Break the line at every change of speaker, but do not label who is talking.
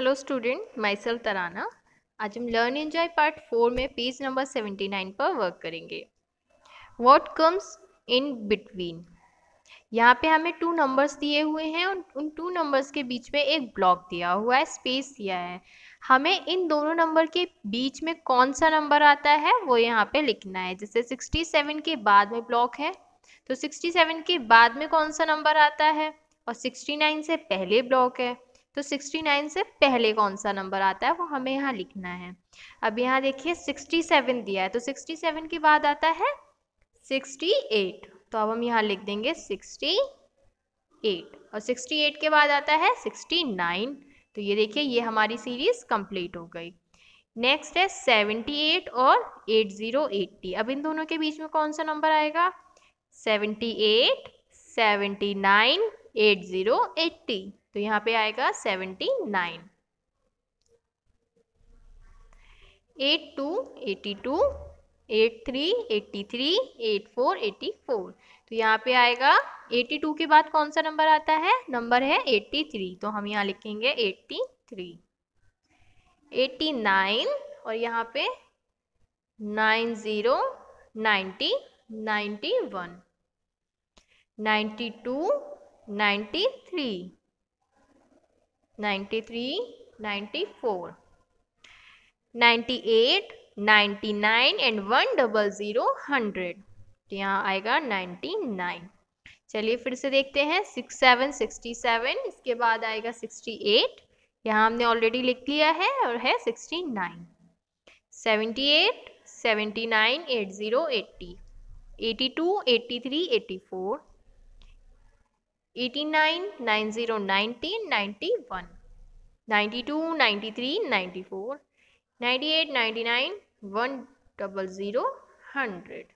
hello student my तराना आज हम लर्न एंजॉय पार्ट फोर में पेज नंबर सेवेंटी नाइन पर वर्क करेंगे वॉट कम्स इन बिटवीन यहाँ पे हमें टू नंबर्स दिए हुए हैं और उन टू नंबर्स के बीच में एक ब्लॉक दिया हुआ है स्पेस दिया है हमें इन दोनों नंबर के बीच में कौन सा नंबर आता है वो यहाँ पे लिखना है जैसे सिक्सटी सेवन के बाद में ब्लॉक है तो सिक्सटी सेवन के बाद में कौन सा नंबर आता है और सिक्सटी नाइन से पहले ब्लॉक है तो 69 से पहले कौन सा नंबर आता है वो हमें यहाँ लिखना है अब यहाँ देखिए 67 दिया है तो 67 के बाद आता है 68 तो अब हम यहाँ लिख देंगे 68 और 68 के बाद आता है 69 तो ये देखिए ये हमारी सीरीज कंप्लीट हो गई नेक्स्ट है 78 और 8080 अब इन दोनों के बीच में कौन सा नंबर आएगा 78 79 8080 तो यहाँ पे आएगा seventy nine eight two eighty two eight three eighty three eight four eighty four तो यहाँ पे आएगा एटी टू के बाद कौन सा नंबर आता है नंबर है एट्टी थ्री तो हम यहाँ लिखेंगे एट्टी थ्री एट्टी नाइन और यहाँ पे nine zero ninety ninety one ninety two ninety three ninety three ninety four ninety eight ninety nine and one double zero hundred तो यहाँ आएगा नाइन्टी नाइन चलिए फिर से देखते हैं सिक्स सेवन सिक्सटी सेवन इसके बाद आएगा सिक्सटी एट यहाँ हमने ऑलरेडी लिख लिया है और है sixty nine seventy eight seventy nine eight zero eighty eighty two eighty three eighty four 89, 90, 19, 91, 92, 93, 94, 98, 99, 100,